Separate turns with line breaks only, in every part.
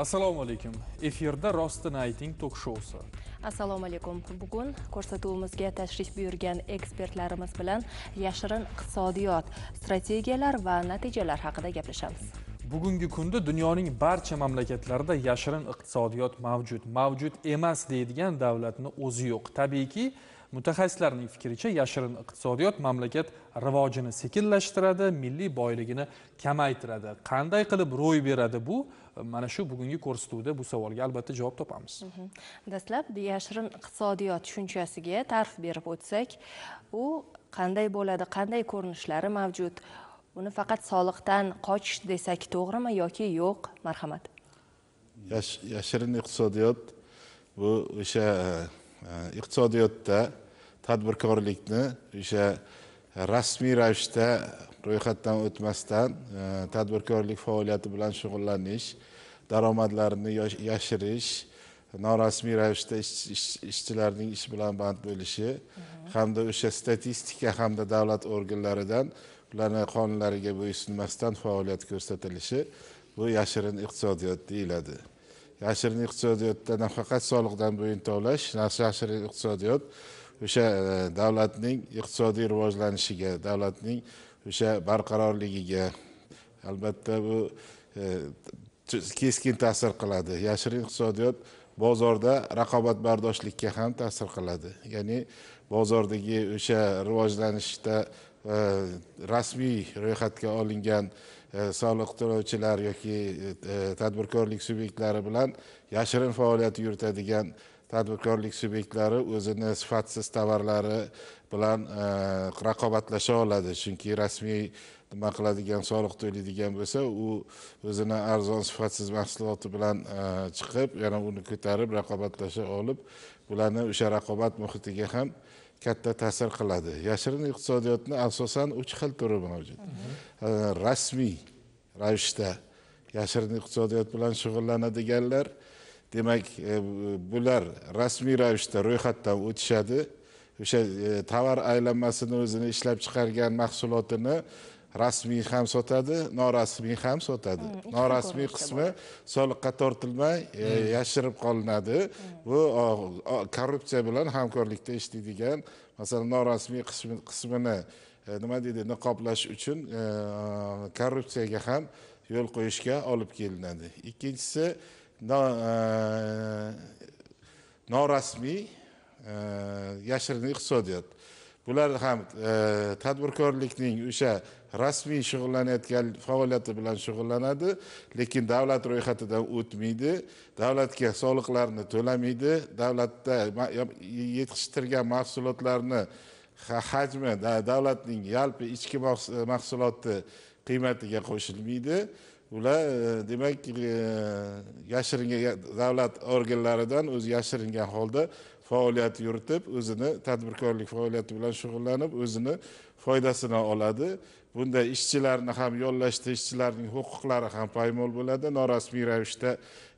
assalomu alaykum efirda rostini ayting tok shousi
assalomu alaykum bugun ko'rsatuvimizga tashrif buyurgan ekspertlarimiz bilan yashirin iqtisodiyot strategiyalar va natijalar haqida gaplashamiz
bugungi kunda dunyoning barcha mamlakatlarida yashirin iqtisodiyot mavjud mavjud emas deydigan davlatni o'zi yo'q tabiiyki mutaxassislarning fikricha yashirin iqtisodiyot mamlakat rivojini sekinlashtiradi milliy boyligini kamaytiradi qanday qilib ro'y beradi bu mana shu bugungi ko'rsatuvda bu savolga albatta javob topamiz
mhmm. dastlab yashirin iqtisodiyot tushunchasiga ta'rif berib o'tsak u qanday bo'ladi qanday ko'rinishlari mavjud uni faqat soliqdan qochish desak to'g'rimi yoki yo'q marhamat
yashirin iqtisodiyot bu o'sha e, e, iqtisodiyotda tadbirkorlikni o'sha rasmiy ravishda ro'yxatdan o'tmasdan e, tadbirkorlik faoliyati bilan shug'ullanish daromadlarini yashirish norasmiy ravishda ishchilarning ish bilan band bo'lishi mhm. hamda o'sha statistika hamda davlat organlaridan ularni qonunlariga bo'ysunmasdan faoliyat ko'rsatilishi bu yashirin iqtisodiyot deyiladi yashirin iqtisodiyotda nafaqat soliqdan bo'yin tovlash yashirin iqtisodiyot o'sha e, davlatning iqtisodiy rivojlanishiga davlatning o'sha barqarorligiga albatta bu e, keskin ta'sir qiladi yashirin iqtisodiyot bozorda raqobatbardoshlikka ham ta'sir qiladi ya'ni bozordagi o'sha rivojlanishda e, rasmiy ro'yxatga olingan soliq to'lovchilar yoki tadbirkorlik subyektlari bilan yashirin faoliyat yuritadigan tadbirkorlik subyektlari o'zini sifatsiz tovarlari bilan e, raqobatlasha oladi chunki rasmiy nima qiladigan soliq to'laydigan bo'lsa u o'zini arzon sifatsiz mahsuloti bilan e, chiqib yana uni ko'tarib raqobatlasha olib bularni o'sha raqobat muhitiga ham katta ta'sir qiladi yashirin iqtisodiyotni asosan uch xil turi mavjud e, rasmiy ravishda yashirin iqtisodiyot bilan shug'ullanadiganlar demak e, bular rasmiy ravishda ro'yxatdan o'tishadi o'sha e, tovar aylanmasini o'zini ishlab chiqargan mahsulotini rasmiy ham sotadi norasmiy ham sotadi hmm, norasmiy qismi soliqqa tortilmay e, hmm. yashirib qolinadi hmm. bu korrupsiya bilan hamkorlikda ishlaydigan masalan norasmiy qismini nima deydi niqoblash uchun korrupsiyaga ham yo'l qo'yishga olib kelinadi ikkinchisi Eh, norasmiy eh, yashirin iqtisodiyot bular ham eh, tadbirkorlikning o'sha rasmiy shug'ullanayotgan faoliyati bilan shug'ullanadi lekin davlat ro'yxatidan o'tmaydi davlatga soliqlarni to'lamaydi davlatda yetishtirgan mahsulotlarni hajmi davlatning yalpi ichki mahsuloti qiymatiga qo'shilmaydi ular e, demak e, yashiringan davlat organlaridan o'zi yashiringan holda faoliyat yuritib o'zini tadbirkorlik faoliyati bilan shug'ullanib o'zini foydasini oladi bunda ishchilarni ham yollashda ishchilarning huquqlari ham poymol bo'ladi norasmiy ravishda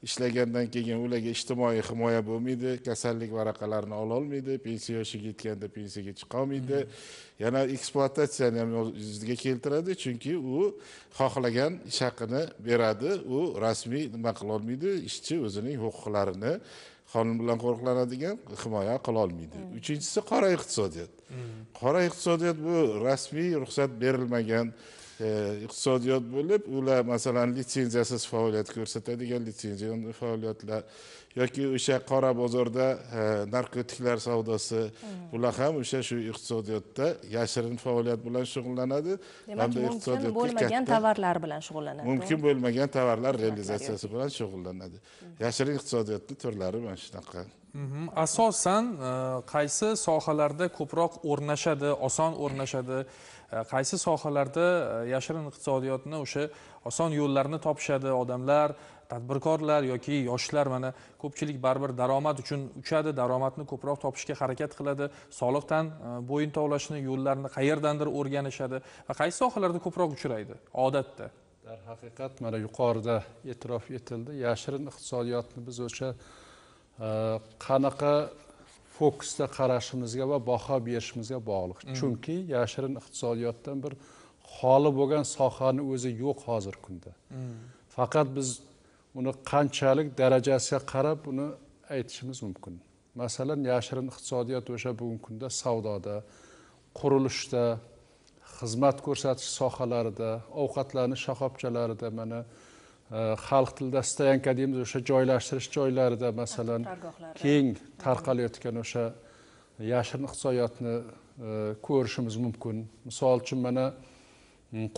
ishlagandan keyin ularga ijtimoiy himoya bo'lmaydi kasallik varaqalarini ololmaydi pensiya yoshiga yetganda pensiyaga chiqolmaydi yana ekspluatatsiyani ham yuziga keltiradi chunki u xohlagan ish haqini beradi u rasmiy nima qilolmaydi ishchi o'zining huquqlarini qonun bilan qo'riqlanadigan himoya qilolmaydi hmm. uchinchisi qora iqtisodiyot hmm. qora iqtisodiyot bu rasmiy ruxsat berilmagan e, iqtisodiyot bo'lib ular masalan litsenziyasiz faoliyat ko'rsatadigan litsenziya faoliyatlar yoki o'sha qora bozorda e, narkotiklar savdosi hmm. bular ham o'sha shu iqtisodiyotda yashirin faoliyat bilan shug'ullanadi hamda mumkin bo'lmagan tovarlar bilan shug'ullanadi mumkin bo'lmagan tovarlar realizatsiyasi bilan shug'ullanadi hmm. yashirin iqtisodiyotni turlari mana shunaqa
mhm.
asosan e, qaysi sohalarda ko'proq o'rnashadi oson o'rnashadi e, qaysi sohalarda yashirin iqtisodiyotni o'sha oson yo'llarni topishadi odamlar tadbirkorlar yoki yoshlar mana ko'pchilik baribir daromad uchun uchadi daromadni ko'proq topishga harakat qiladi soliqdan e, bo'yin tovlashni yo'llarini qayerdandir
o'rganishadi va qaysi sohalarda ko'proq uchraydi odatda darhaqiqat mana yuqorida e'tirof etildi yashirin iqtisodiyotni biz o'sha e, qanaqa fokusda qarashimizga va baho berishimizga bog'liq mm-hmm. chunki yashirin iqtisodiyotdan bir xoli bo'lgan sohani o'zi yo'q hozirgi kunda mm. faqat biz uni qanchalik darajasiga qarab uni aytishimiz mumkin masalan yashirin iqtisodiyot o'sha bugungi kunda savdoda qurilishda xizmat ko'rsatish sohalarida ovqatlanish shoxobchalarida mana e, xalq tilida stoyanka deymiz o'sha joylashtirish joylarida masalan keng tarqalayotgan o'sha yashirin iqtisodiyotni e, ko'rishimiz mumkin misol uchun mana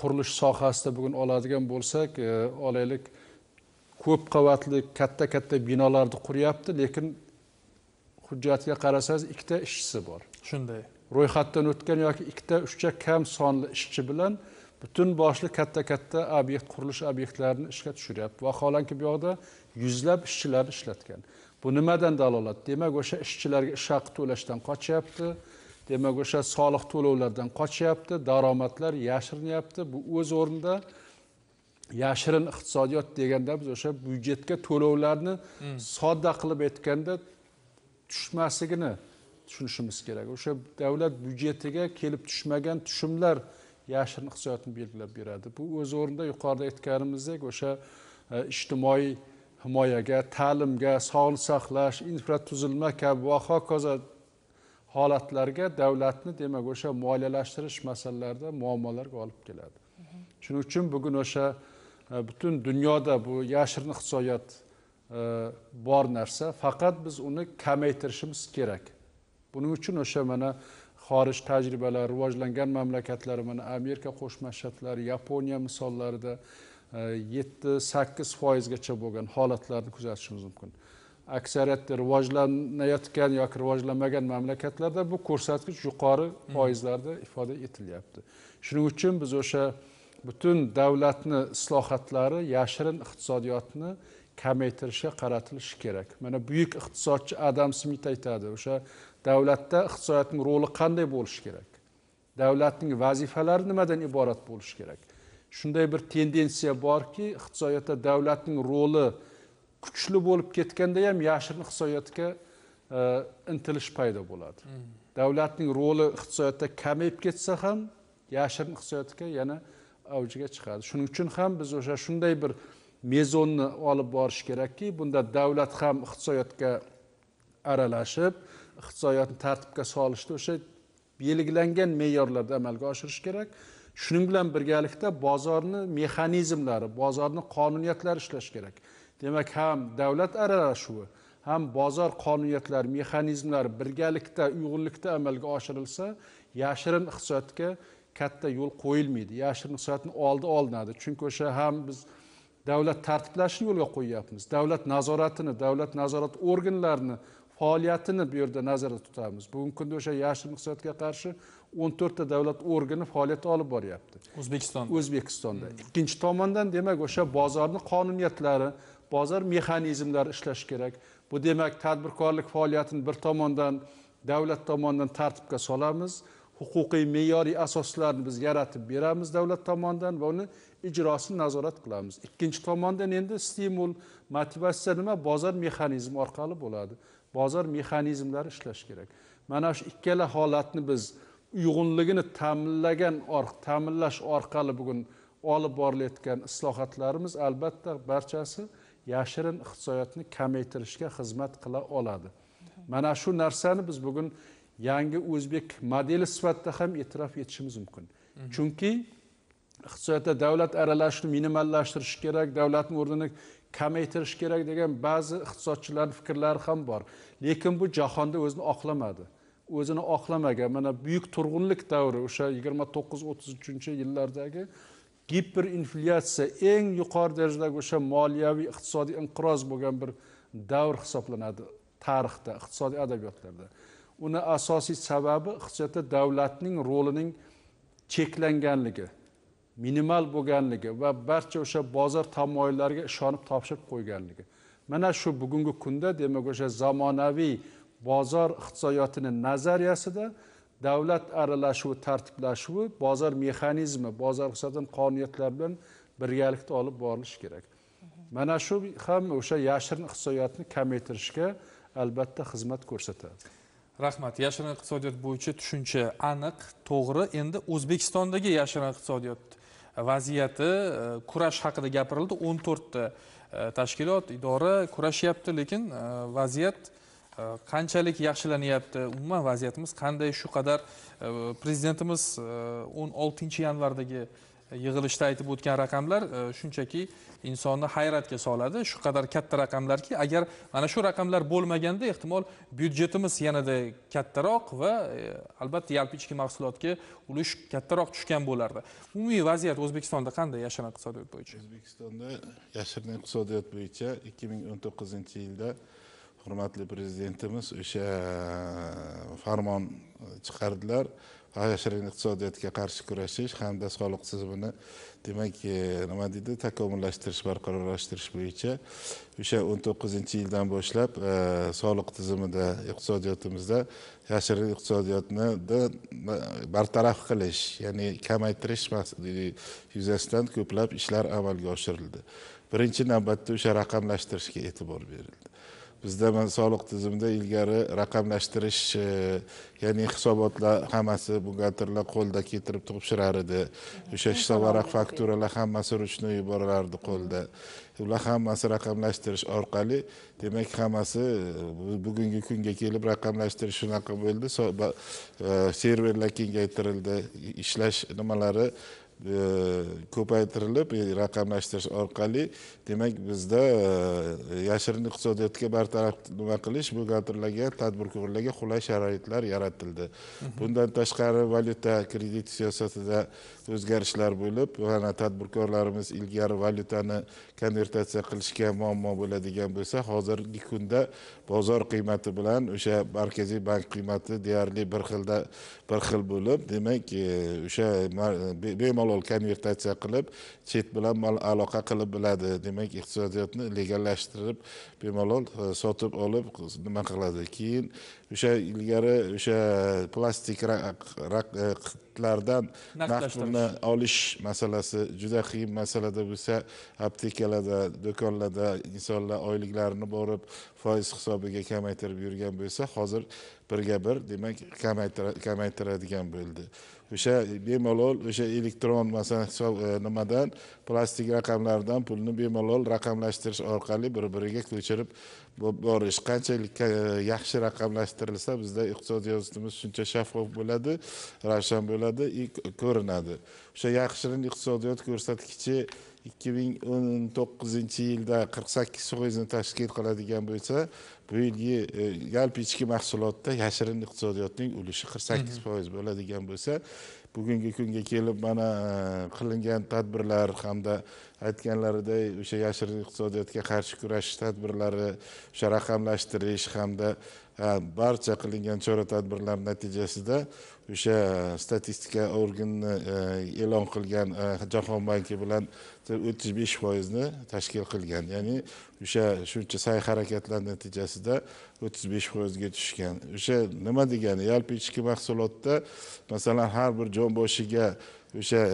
qurilish sohasida bugun oladigan bo'lsak e, olaylik ko'p qavatli katta katta binolarni quryapti lekin hujjatiga qarasangiz ikkita ishchisi bor shunday ro'yxatdan o'tgan yoki ikkita uchta kam sonli ishchi bilan butun boshli katta katta obyekt qurilish obyektlarini ishga tushiryapti vaholanki bu yoqda yuzlab ishchilarni ishlatgan bu nimadan dalolat demak o'sha ishchilarga ish haqi to'lashdan qochyapti demak o'sha soliq to'lovlardan qochyapti daromadlar yashirinyapti bu o'z o'rnida yashirin iqtisodiyot deganda biz o'sha byudjetga to'lovlarni hmm. sodda qilib aytganda tushmasligini tushunishimiz kerak o'sha davlat byudjetiga kelib tushmagan tushumlar yashirin iqtisodiyotni belgilab beradi bu o'z o'rnida yuqorida aytganimizdek o'sha e, ijtimoiy himoyaga ta'limga sog'liqni saqlash infratuzilma kabi va hokazo holatlarga davlatni demak o'sha moliyalashtirish masalalarida muammolarga olib keladi shuning uchun bugun o'sha E, butun dunyoda bu yashirin iqtisodiyot e, bor narsa faqat biz uni kamaytirishimiz kerak buning uchun o'sha mana xorij tajribalari rivojlangan mamlakatlar mana amerika qo'shma shtatlari yaponiya misollarida e, yetti sakkiz foizgacha bo'lgan holatlarni kuzatishimiz mumkin aksariyat rivojlanayotgan yoki rivojlanmagan mamlakatlarda bu ko'rsatkich yuqori hmm. foizlarda ifoda etilyapti shuning uchun biz o'sha butun davlatni islohotlari yashirin iqtisodiyotni kamaytirishga qaratilishi kerak mana buyuk iqtisodchi adam smit aytadi o'sha davlatda iqtisodiyotning roli qanday bo'lishi kerak davlatning vazifalari nimadan iborat bo'lishi kerak shunday bir tendensiya borki iqtisodiyotda davlatning roli kuchli bo'lib ketganda ham yashirin iqtisodiyotga e, intilish paydo bo'ladi hmm. davlatning roli iqtisodiyotda kamayib ketsa ham yashirin iqtisodiyotga yana avjiga chiqadi shuning uchun ham biz o'sha shunday bir mezonni olib borish kerakki bunda davlat ham iqtisodiyotga aralashib iqtisodiyotni tartibga solishni o'sha belgilangan me'yorlarda amalga oshirish kerak shuning bilan birgalikda bozorni mexanizmlari bozorni qonuniyatlari ishlash kerak demak ham davlat aralashuvi ham bozor qonuniyatlari mexanizmlari birgalikda uyg'unlikda amalga oshirilsa yashirin iqtisodga katta yo'l qo'yilmaydi yashirin ruxsatni oldi olinadi chunki o'sha ham biz davlat tartiblashini yo'lga qo'yyapmiz davlat nazoratini davlat nazorat organlarini faoliyatini bu yerda nazarda tutamiz bugungi kunda o'sha yashirin iqtisodga qarshi o'n to'rtta davlat organi faoliyat olib boryapti o'zbekiston o'zbekistonda hmm. ikkinchi tomondan demak o'sha bozorni qonuniyatlari bozor mexanizmlari ishlashi kerak bu demak tadbirkorlik faoliyatini bir tomondan davlat tomonidan tartibga solamiz huquqiy me'yoriy asoslarni biz yaratib beramiz davlat tomonidan va uni ijrosini nazorat qilamiz ikkinchi tomondan endi stimul motivatsiya nima bozor mexanizmi orqali bo'ladi bozor mexanizmlari ishlashi kerak mana shu ikkala holatni biz uyg'unligini ta'minlagan or ta'minlash orqali bugun olib borilayotgan islohotlarimiz albatta barchasi yashirin iqtisodiyotni kamaytirishga xizmat qila oladi mana shu narsani biz bugun yangi o'zbek modeli sifatida ham e'tirof etishimiz mumkin mhm. chunki iqtisodiyotda davlat aralashishini minimallashtirish kerak davlatni o'rnini kamaytirish kerak degan ba'zi iqtisodchilarni fikrlari ham bor lekin bu jahonda o'zini oqlamadi o'zini oqlamagan mana buyuk turg'unlik davri o'sha yigirma to'qqiz o'ttiz uchinchi yillardagi giperinflyatsiya eng yuqori darajadagi o'sha moliyaviy iqtisodiy inqiroz bo'lgan bir davr hisoblanadi tarixda iqtisodiy adabiyotlarda uni asosiy sababi iqtisodda davlatning rolining cheklanganligi minimal bo'lganligi va barcha o'sha bozor tamoyillariga ishonib topshirib qo'yganligi mana shu bugungi kunda demak o'sha zamonaviy bozor iqtisodiyotini nazariyasida davlat aralashuvi tartiblashuvi bozor mexanizmi bozor iqtisodiyotini qonuniyatlar bilan birgalikda olib borilishi kerak mana shu ham o'sha yashirin iqtisodiyotni kamaytirishga albatta xizmat ko'rsatadi
rahmat yashirin iqtisodiyot bo'yicha tushuncha aniq to'g'ri endi o'zbekistondagi yashirin iqtisodiyot e, vaziyati e, kurash haqida gapirildi 14 ta e, tashkilot idora kurashyapti lekin vaziyat qanchalik yaxshilanyapti umuman vaziyatimiz qanday shu qadar prezidentimiz 16 yanvardagi yig'ilishda aytib o'tgan raqamlar shunchaki insonni hayratga soladi shu qadar katta raqamlarki agar mana shu raqamlar bo'lmaganda ehtimol byudjetimiz yanada kattaroq va e, albatta yalpi ichki mahsulotga ulush kattaroq tushgan bo'lardi umumiy vaziyat o'zbekistonda qanday yashirin iqtisodiyot bo'yicha o'zbekistonda
yashirin iqtisodiyot bo'yicha ikki ming o'n to'qqizinchi yilda hurmatli prezidentimiz o'sha e, farmon e, chiqardilar g'ayoshirin iqtisodiyotga qarshi kurashish hamda soliq tizimini demak nima deydi takomillashtirish barqarorlashtirish bo'yicha o'sha o'n to'qqizinchi yildan boshlab e, soliq tizimida iqtisodiyotimizda yashirin iqtisodiyotni bartaraf qilish ya'ni kamaytirish e, yuzasidan ko'plab ishlar amalga oshirildi birinchi navbatda o'sha raqamlashtirishga e'tibor berildi bizda mana soliq tizimida ilgari raqamlashtirish e, ya'ni hisobotlar hammasi buxgalterlar qo'lda keltirib topshirar edi o'sha hisobvaraq fakturalar hammasi ruchnoy yuborilardi qo'lda ular hammasi raqamlashtirish orqali demak hammasi e, bugungi kunga kelib raqamlashtirish shunaqa bo'ldi e, serverlar kengaytirildi ishlash nimalari E, ko'paytirilib e, raqamlashtirish orqali demak bizda e, yashirin iqtisodiyotga bartaraf nima qilish buxgalterlarga tadbirkorlarga qulay sharoitlar yaratildi bundan tashqari valyuta kredit siyosatida o'zgarishlar bo'lib mana tadbirkorlarimiz ilgari valyutani konvertatsiya qilishga muammo bo'ladigan bo'lsa hozirgi kunda bozor qiymati bilan o'sha markaziy bank qiymati deyarli bir xilda bir xil bo'lib demak e, o'sha bemalol konvertatsiya qilib chet bilan aloqa qilib biladi demak iqtisodiyotni legallashtirib bemalol e, sotib olib nima qiladi keyin o'sha ilgari o'sha plastik e, qitlardan naqd olish masalasi juda qiyin masalada bo'lsa aptekalarda do'konlarda insonlar oyliklarini borib foiz hisobiga kamaytirib yurgan bo'lsa hozir birga bir demak kamaytiradigan bo'ldi o'sha bemalol o'sha elektron masalan hisob e, nimadan plastik raqamlardan pulni bemalol raqamlashtirish orqali bir biriga ko'chirib borish qanchalik e, yaxshi raqamlashtirilsa bizda iqtisodiyotimiz shuncha shaffof bo'ladi ravshan bo'ladi и ko'rinadi o'sha yaxshirin iqtisodiyot ko'rsatkichi ikki ming o'n to'qqizinchi yilda qirq sakkiz foizni tashkil qiladigan bo'lsa bu yilgi e, yalpi ichki mahsulotda yashirin iqtisodiyotning ulushi qirq sakkiz foiz bo'ladigan bo'lsa bugungi kunga kelib mana e, qilingan tadbirlar hamda aytganlariday o'sha yashirin iqtisodiyotga qarshi kurashish tadbirlari o'sha raqamlashtirish hamda e, barcha qilingan chora tadbirlar natijasida o'sha e, statistika organi e, e'lon qilgan e, jahon banki bilan o'ttiz besh foizni tashkil qilgan ya'ni o'sha shuncha sa'y harakatlar natijasida o'ttiz besh foizga tushgan o'sha nima degani yalpi ichki mahsulotda masalan har bir jon boshiga o'sha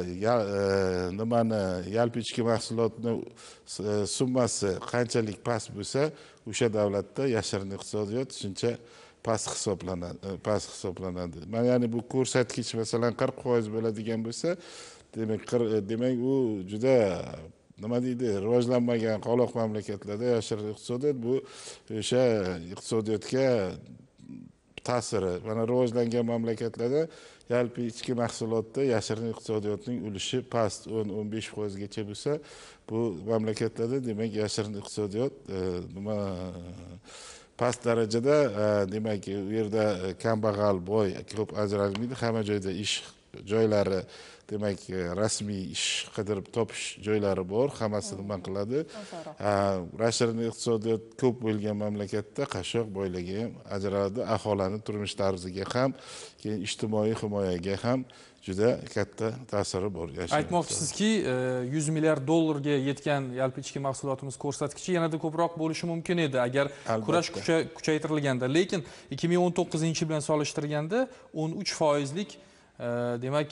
nimani yalpi ichki mahsulotni summasi qanchalik past bo'lsa o'sha davlatda yashirin iqtisodiyot shuncha past hisoblanadi e, past hisoblanadi ya'ni bu ko'rsatkich masalan qirq foiz bo'ladigan bo'lsa demak e, demak u juda nima deydi rivojlanmagan qoloq mamlakatlarda yashirin iqtisodiyot bu o'sha iqtisodiyotga ta'siri mana rivojlangan mamlakatlarda yalpi ichki mahsulotda yashirin iqtisodiyotning ulushi past o'n o'n besh foizgacha bo'lsa bu mamlakatlarda demak yashirin iqtisodiyot e, nima past darajada e, demak u yerda e, kambag'al boy ko'p ajralmaydi hamma joyda ish joylari demak e, rasmiy ish qidirib topish joylari bor hammasi nima qiladi yashirin iqtisodiyot ko'p bo'lgan mamlakatda qashshoq boyligi ham ajraladi aholini turmush tarziga ham keyin ijtimoiy himoyaga ham juda katta ta'siri bor aytmoqchisizki
e, yuz milliard dollarga yetgan yalpi ichki mahsulotimiz ko'rsatkichi yanada ko'proq bo'lishi mumkin edi agar kurash kuchaytirilganda lekin ikki ming o'n to'qqizinchi bilan solishtirganda o'n uch foizlik demak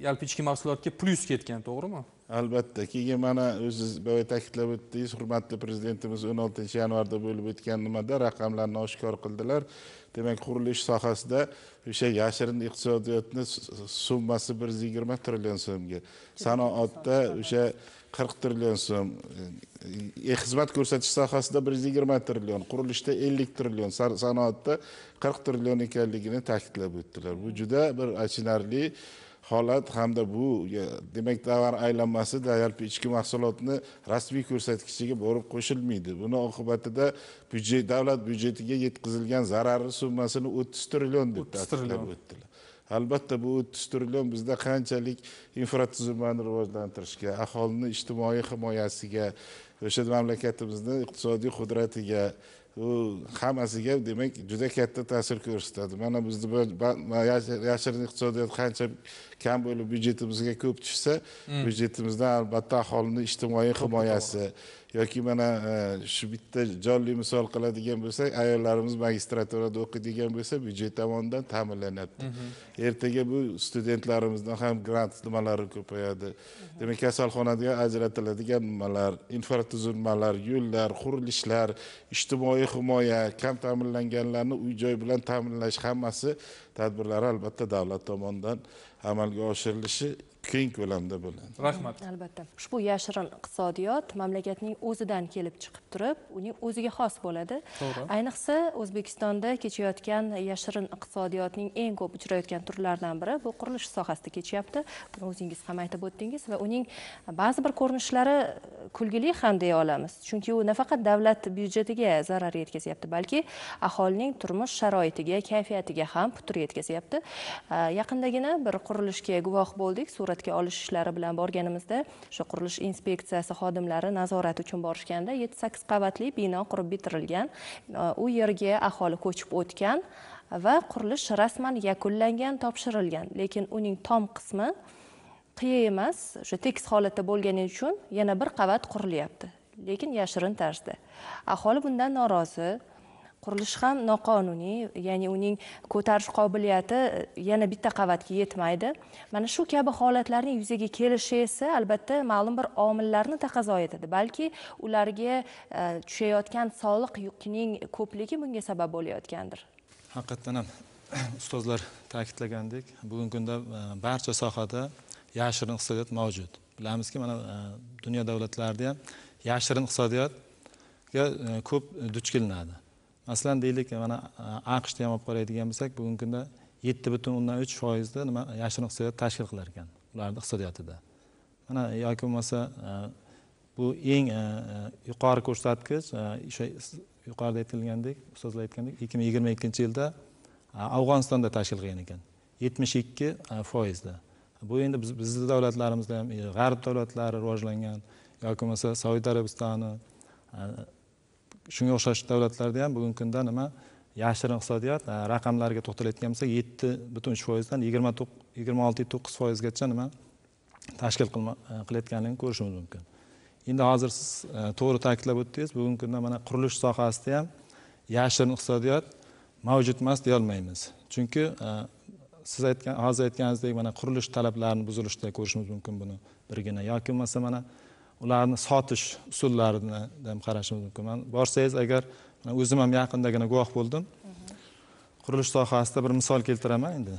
yalpi ichki mahsulotga plyus ketgan to'g'rimi
albatta keyin mana o'ziz boya ta'kidlab o'tdingiz hurmatli prezidentimiz o'n oltinchi yanvarda bo'lib o'tgan nimada raqamlarni oshkor qildilar demak qurilish sohasida o'sha yashirin iqtisodiyotni summasi bir yuz yigirma trillion so'mga sanoatda o'sha qirq trillion so'm e, e, xizmat ko'rsatish sohasida bir yuz yigirma trillion qurilishda ellik trillion sanoatda qirq trillion ekanligini ta'kidlab o'tdilar bu juda bir achinarli holat hamda bu e, demak tovar aylanmasi daryo ichki mahsulotni rasmiy ko'rsatkichiga borib qo'shilmaydi buni oqibatida byudjet davlat byudjetiga yetkazilgan zarari summasini o'ttiz trillion deb ta'kidlab o'tdilar albatta bu tushtirilgan bizda qanchalik infratuzilmani rivojlantirishga aholini ijtimoiy himoyasiga o'sha mamlakatimizni iqtisodiy qudratiga u hammasiga demak juda katta ta'sir ko'rsatadi mana bizni yashirin iqtisodiyot qancha kam bo'lib byudjetimizga ko'p tushsa mm. byudjetimizdan albatta aholini ijtimoiy himoyasi yoki mana e, shu bitta jonli misol qiladigan bo'lsak ayollarimiz magistraturada o'qiydigan bo'lsa byudjet tomonidan ta'minlanyapti mhm. ertaga bu studentlarimizdan ham grant nimalari ko'payadi demak kasalxonaga ajratiladigan nimalar infratuzilmalar yo'llar qurilishlar ijtimoiy himoya kam ta'minlanganlarni uy joy bilan ta'minlash hammasi tadbirlari albatta davlat tomonidan amalga oshirilishi keng ko'lamda bo'ladi rahmat
albatta ushbu yashirin iqtisodiyot mamlakatning o'zidan kelib chiqib turib uning o'ziga xos bo'ladi to'g'ri ayniqsa o'zbekistonda kechayotgan yashirin iqtisodiyotning eng ko'p uchrayotgan turlaridan biri bu qurilish sohasida kechyapti buni o'zingiz ham aytib o'tdingiz va uning ba'zi bir ko'rinishlari kulgili ham deya olamiz chunki u nafaqat davlat byudjetiga zarar yetkazyapti balki aholining turmush sharoitiga kayfiyatiga ham putur yetkazyapti yaqindagina bir qurilishga guvoh bo'ldik suratga olish ishlari bilan borganimizda o'sha qurilish inspeksiyasi xodimlari nazorat uchun borishganda yetti sakkiz qavatli bino qurib bitirilgan e, u yerga aholi ko'chib o'tgan va qurilish rasman yakunlangan topshirilgan lekin uning tom qismi qiya emas o'sha tekis holatda bo'lgani uchun yana bir qavat qurilyapti lekin yashirin tarzda aholi bundan norozi qurilish ham noqonuniy ya'ni uning ko'tarish qobiliyati e, yana bitta qavatga yetmaydi mana shu kabi holatlarning yuzaga kelishi esa albatta ma'lum bir omillarni taqozo etadi balki ularga e, tushayotgan soliq yukining ko'pligi bunga sabab bo'layotgandir
haqiqatdan ham ustozlar ta'kidlagandek bugungi kunda e, barcha sohada yashirin iqtisodiyot mavjud bilamizki mana dunyo davlatlarida ham yashirin iqtisodiyotga ko'p duch kelinadi masalan deylik mana aqshni ham olib qaraydigan bo'lsak bugungi kunda yetti butun o'ndan uch foizni nima yashirin iqtisodiyot tashkil qilar ekan ularni iqtisodiyotida mana yoki bo'lmasa bu eng yuqori ko'rsatkich o'sha yuqorida aytilgandek ustozlar aytgandek ikki ming yigirma ikkinchi yilda afg'onistonda tashkil qilgan ekan yetmish ikki foizda bu endi bizni davlatlarimizda ham e, g'arb davlatlari rivojlangan yoki bo'lmasa saudiya arabistoni shunga o'xshash davlatlarda ham bugungi kunda nima yashirin iqtisodiyot e, raqamlarga to'xtalayotgan bo'lsak yetti butun uch foizdan yigirma yigirma olti to'qqiz foizgacha nima tashkil e, qilayotganligini ko'rishimiz mumkin endi hozir siz e, to'g'ri ta'kidlab o'tdingiz bugungi kunda mana qurilish sohasida ham yashirin iqtisodiyot mavjud emas deyolmaymiz chunki siz aytgan hozir aytganingizdek mana qurilish talablarini buzilishida ko'rishimiz mumkin buni birgina yoki bo'lmasa mana ularni sotish usullarini ham qarashimiz mumkin man borsangiz agar o'zim ham yaqindagina guvoh bo'ldim qurilish sohasida bir misol keltiraman endi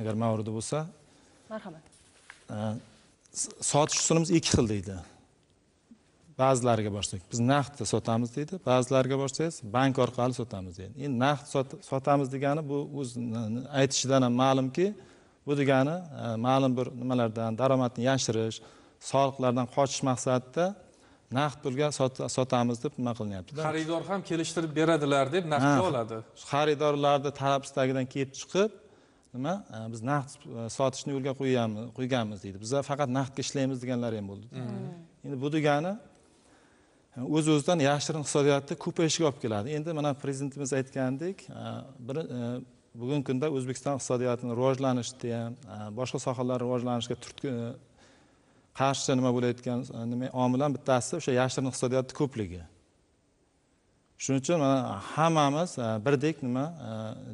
agar mavrudi bo'lsa marhamat e, sotish usulimiz ikki xil deydi ba'zilariga borsak biz naqdda sotamiz deydi ba'zilariga borsangiz bank orqali sotamiz deydi endi naqd sotamiz degani bu o'z aytishidan ham ma'lumki bu degani e, ma'lum bir nimalardan daromadni yashirish soliqlardan qochish maqsadida naqd pulga sotamiz deb nima qilinyaptida xaridor ham kelishtirib beradilar deb naqdga oladi xaridorlarni istagidan kelib chiqib nima e, biz naqd e, sotishni yo'lga qo'yganmiz deydi bizlar faqat naqdga ishlaymiz deganlari ham bo'ldi hmm. Hmm. endi bu degani e, o'z o'zidan yashirin iqtisodiyotni ko'payishiga olib keladi endi mana prezidentimiz aytgandek bir bugungi kunda o'zbekiston iqtisodiyotini rivojlanishda ham boshqa sohalar rivojlanishiga turtki qarshicha nima bo'layotgan e, nima bittasi o'sha yashirin iqtisodiyotni ko'pligi shuning uchun mana hammamiz e, birdek nima e,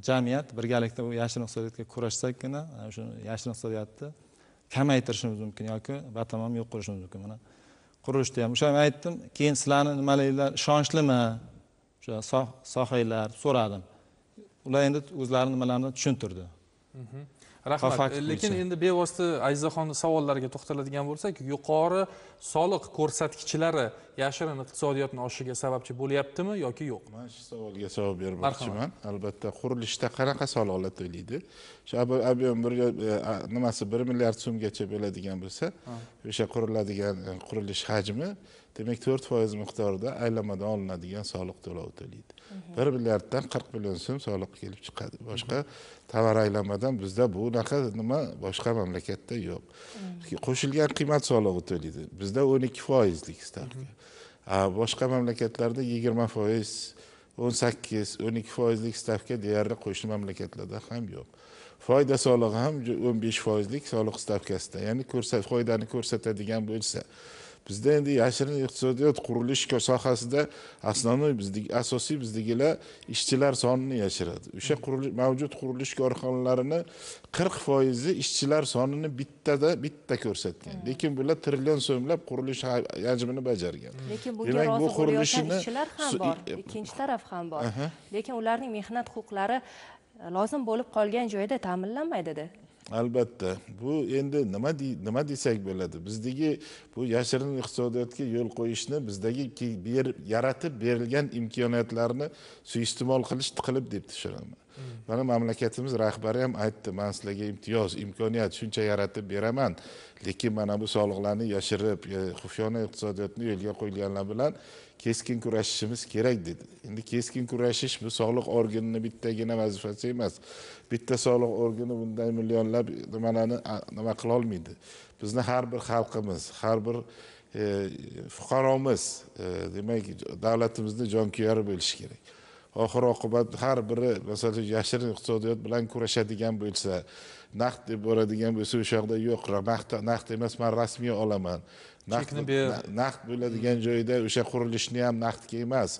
jamiyat birgalikda bu yashirin iqtisodiyotga kurashsakgina o'sha yashirin iqtisodiyotni kamaytirishimiz mumkin yoki batamom yo'q qilishimiz mumkin mana qurilishda ham o'sha aytdim keyin sizlarni nimaliginglar ishonchlimi o'sha sohanglar so'radim ular endi o'zlarini nimalarini tushuntirdi
mhm. rahmat lekin endi bevosita azizaxon savollariga to'xtaladigan bo'lsak yuqori soliq ko'rsatkichlari yashirin iqtisodiyotni oshishiga sababchi bo'lyaptimi yoki yo'q
man shu savolga javob bermoqchiman albatta qurilishda qanaqa soliqlar to'laydi shu объем bir e, nimasi bir milliard so'mgacha bo'ladigan bo'lsa o'sha quriladigan e, qurilish hajmi demak to'rt foiz miqdorida aylanmadan olinadigan soliq to'lovi to'laydi bir milliarddan qirq million so'm soliq kelib chiqadi boshqa tovar aylanmadan bizda bunaqa nima boshqa mamlakatda yo'q mhmm. qo'shilgan qiymat solig'i to'laydi bizda o'n ikki foizlik stavka boshqa mamlakatlarda yigirma foiz o'n sakkiz o'n ikki foizlik stavka deyarli qo'shni mamlakatlarda ham yo'q foyda solig'i ham o'n besh foizlik soliq stavkasida ya'ni ko'rsat foydani ko'rsatadigan bo'lsa bizda endi yashirin iqtisodiyot qurilish sohasida основной bizdagi asosiy bizdagilar ishchilar sonini yashiradi o'sha qurilish mavjud qurilish korxonalarini qirq foizi ishchilar sonini bittada bitta ko'rsatgan hmm. lekin bular trillion so'mlab qurilish hajmini bajargan
lekin bunga demak bu qurilishni ishchilar ham bor ikkinchi taraf ham bor lekin ularning mehnat huquqlari e, lozim bo'lib qolgan joyda ta'minlanmaydida
albatta bu endi nima nima desak bo'ladi bizdagi bu yashirin iqtisodiyotga yo'l qo'yishni bizdagi ber, yaratib berilgan imkoniyatlarni suiiste'mol qilish qilib deb tushiraman hmm. mana mamlakatimiz rahbari ham aytdi man sizlarga imtiyoz imkoniyat shuncha yaratib beraman lekin mana bu soliqlarni yashirib e, xufyona iqtisodiyotni yo'lga qo'yganlar bilan keskin kurashishimiz kerak dedi endi keskin kurashish bu sog'liq organini bittagina vazifasi emas bitta sog'liq organi bunday millionlab nimalarni nima olmaydi bizni har bir xalqimiz har bir e, fuqaromiz e, demak davlatimizni jonkuyari bo'lishi kerak oxir oqibat har biri masalan yashirin iqtisodiyot bilan kurashadigan bo'lsa naqd deb boradigan bo'lsa o'sha yoqda yo'q naqd naqd emas man rasmiy olaman chekni naqd bo'ladigan joyda o'sha qurilishni ham naqdga emas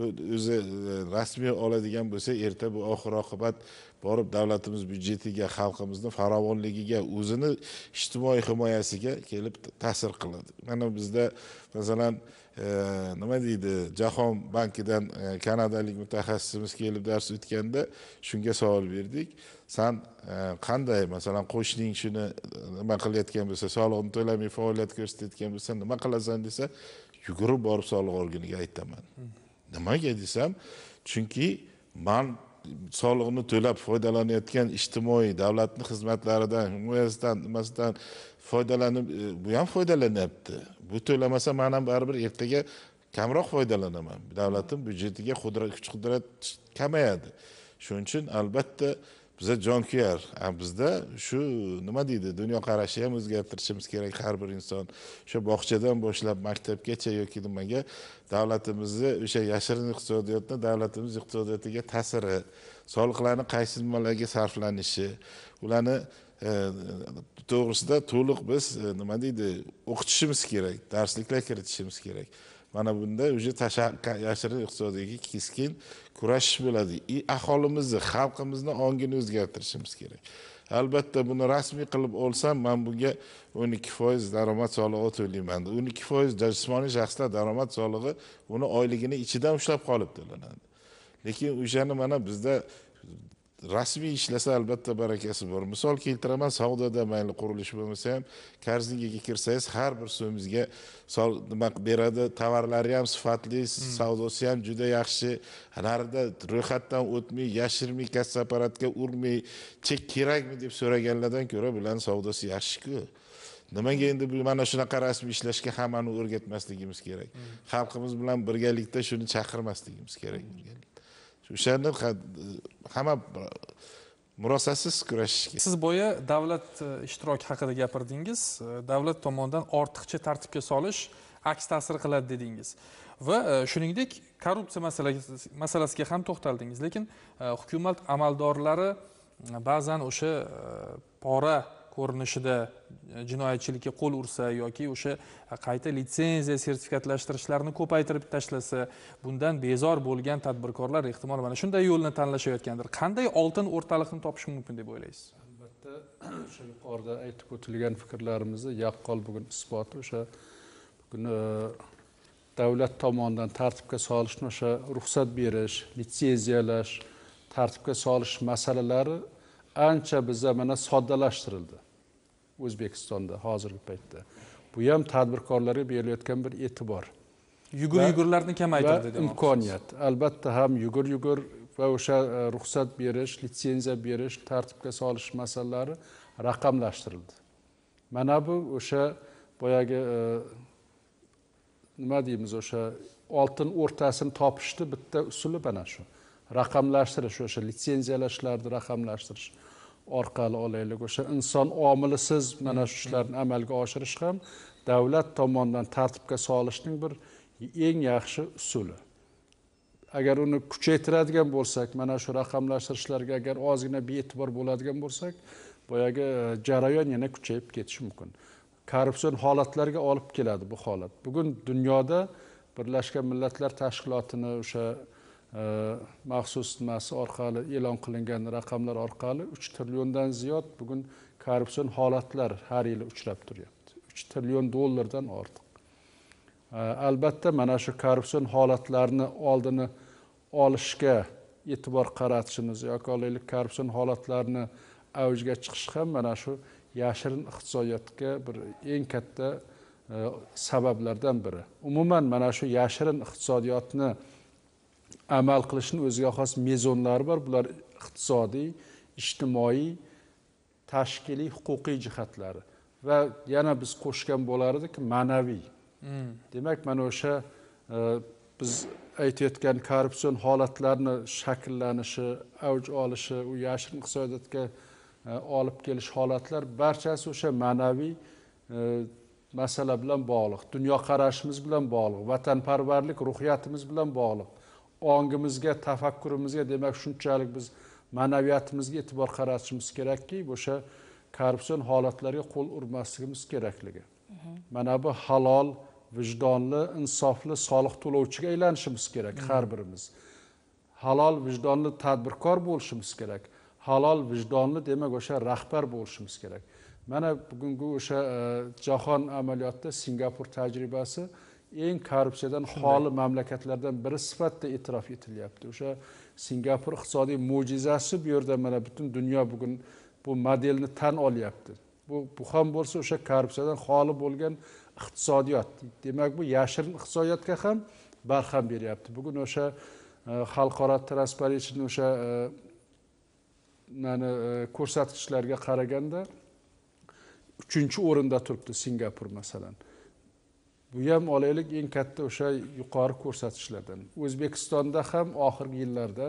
o'zi e, rasmiy oladigan bo'lsa erta bu oxir oqibat borib davlatimiz byudjetiga xalqimizni farovonligiga o'zini ijtimoiy himoyasiga kelib ta'sir qiladi mana bizda masalan E, nima deydi jahon bankidan e, kanadalik mutaxassisimiz kelib dars o'tganda shunga savol berdik san e, qanday masalan qo'shning shuni nima qilayotgan bo'lsa solig'ini to'lamay faoliyat ko'rsatayotgan bo'lsa nima qilasan desa yugurib borib soliq organiga aytaman hmm. nimaga desam chunki man sog'liqni to'lab foydalanayotgan ijtimoiy davlatni xizmatlaridan himoyasidan nimasidan foydalanib e, bu ham foydalanyapti bu to'lamasa man ham baribir ertaga kamroq foydalanaman davlatni byudjetiga qudrat kuch qudrat kamayadi shuning uchun albatta biza jonkuyar bizda shu nima deydi dunyoqarashi ham o'zgartirishimiz kerak har bir inson o'sha bog'chadan boshlab maktabgacha yoki nimaga davlatimizni o'sha yashirin iqtisodiyotni davlatimiz iqtisodiyotiga ta'siri soliqlarni qaysi nimalarga sarflanishi ularni e, to'g'risida to'liq biz e, nima deydi o'qitishimiz kerak darsliklar kiritishimiz kerak mana bunda уже yashirin iqtisodiyga keskin kurashish bo'ladi и aholimizni xalqimizni ongini o'zgartirishimiz kerak albatta buni rasmiy qilib olsam man bunga o'n ikki foiz daromad solig'i to'layman o'n ikki foiz jismoniy shaxslar daromad solig'i uni oyligini ichidan ushlab qolib to'lanadi lekin o'shani mana bizda rasmiy ishlasa albatta barakasi bor misol keltiraman savdoda mayli qurilish bo'lmasa ham korzingaga kirsangiz har bir so'mingizga nima beradi tovarlari ham sifatli hmm. savdosi ham juda yaxshi narida ro'yxatdan o'tmay yashirmay kassa apparatga urmay chek kerakmi deb so'raganlardan ko'ra bularni savdosi yaxshiku nimaga endi bu mana shunaqa rasmiy ishlashga hammani o'rgatmasligimiz kerak hmm. xalqimiz bilan birgalikda shuni chaqirmasligimiz kerak birgalikda o'shani hamma murosasiz kurashish siz
boya davlat e, ishtiroki haqida gapirdingiz e, davlat tomonidan ortiqcha tartibga solish aks ta'sir qiladi dedingiz va e, shuningdek korrupsiya masalasiga ham to'xtaldingiz lekin hukumat amaldorlari ba'zan o'sha pora ko'rinishida e, jinoyatchilikka qo'l ursa yoki o'sha qayta litsenziya sertifikatlashtirishlarni ko'paytirib tashlasa bundan bezor bo'lgan tadbirkorlar ehtimol mana shunday yo'lni tanlashayotgandir qanday oltin o'rtaliqni topish mumkin deb o'ylaysiz
albatta o'sha yuqorida aytib o'tilgan fikrlarimizni yaqqol bugun isboti o'sha bugun e, davlat tomonidan tartibga solishni o'sha ruxsat berish litsenziyalash tartibga solish masalalari ancha bizda mana soddalashtirildi o'zbekistonda hozirgi paytda bu ham tadbirkorlarga berilayotgan bir e'tibor yugur yugurlarni kamaytirdi demoqchisiz imkoniyat albatta ham yugur yugur va o'sha e, ruxsat berish litsenziya berish tartibga solish masalalari raqamlashtirildi mana bu o'sha boyagi e, nima deymiz o'sha oltin o'rtasini topishni bitta usuli mana shu raqamlashtirish o'sha litsenziyalashlarni raqamlashtirish orqali olaylik o'sha inson omilisiz mana shu ishlarni amalga oshirish ham davlat tomonidan tartibga solishning bir eng yaxshi usuli agar uni kuchaytiradigan bo'lsak mana shu raqamlashtirishlarga agar ozgina bee'tibor bo'ladigan bo'lsak boyagi e, jarayon yana kuchayib ketishi mumkin korrupsion holatlarga olib keladi bu holat bugun dunyoda birlashgan millatlar tashkilotini o'sha maxsus nimasi orqali e'lon qilingan raqamlar orqali uch trilliondan ziyod bugun korrupsion holatlar har yili uchrab turyapti uch trillion dollardan ortiq albatta mana shu korrupsion holatlarni oldini olishga e'tibor qaratishimiz yoki olaylik korrupsion holatlarni avjiga chiqishi ham mana shu yashirin iqtisodiyotga bir eng katta e, sabablardan biri umuman mana shu yashirin iqtisodiyotni amal qilishni o'ziga xos mezonlari bor bular iqtisodiy ijtimoiy tashkiliy huquqiy jihatlari va yana biz qo'shgan bo'lar edik ma'naviy hmm. demak mana o'sha e, biz aytayotgan korrupsion holatlarni shakllanishi avj olishi u yashirin iqtisodiyotga e, olib kelish holatlar barchasi o'sha ma'naviy e, masala bilan bog'liq dunyoqarashimiz bilan bog'liq vatanparvarlik ruhiyatimiz bilan bog'liq ongimizga tafakkurimizga demak shunchalik biz ma'naviyatimizga e'tibor qaratishimiz kerakki o'sha korrupsion holatlarga qo'l urmasligimiz kerakligi mana bu halol vijdonli insofli soliq to'lovchiga aylanishimiz kerak har birimiz halol vijdonli tadbirkor bo'lishimiz kerak halol vijdonli demak o'sha rahbar bo'lishimiz kerak mana bugungi o'sha e, jahon amaliyotida singapur tajribasi eng korrupsiyadan xoli mamlakatlardan biri sifatida e'tirof etilyapti o'sha singapur iqtisodiy mo'jizasi bu yerda mana butun dunyo bugun bu modelni tan olyapti bu bu ham bo'lsa o'sha korrupsiyadan xoli bo'lgan iqtisodiyot demak bu yashirin iqtisodiyotga ham barham beryapti bugun o'sha e, xalqaro transparentsni o'sha e, mana e, ko'rsatkichlarga qaraganda uchinchi o'rinda turibdi singapur masalan bu ham olaylik eng katta o'sha yuqori ko'rsatkichlardan o'zbekistonda ham oxirgi yillarda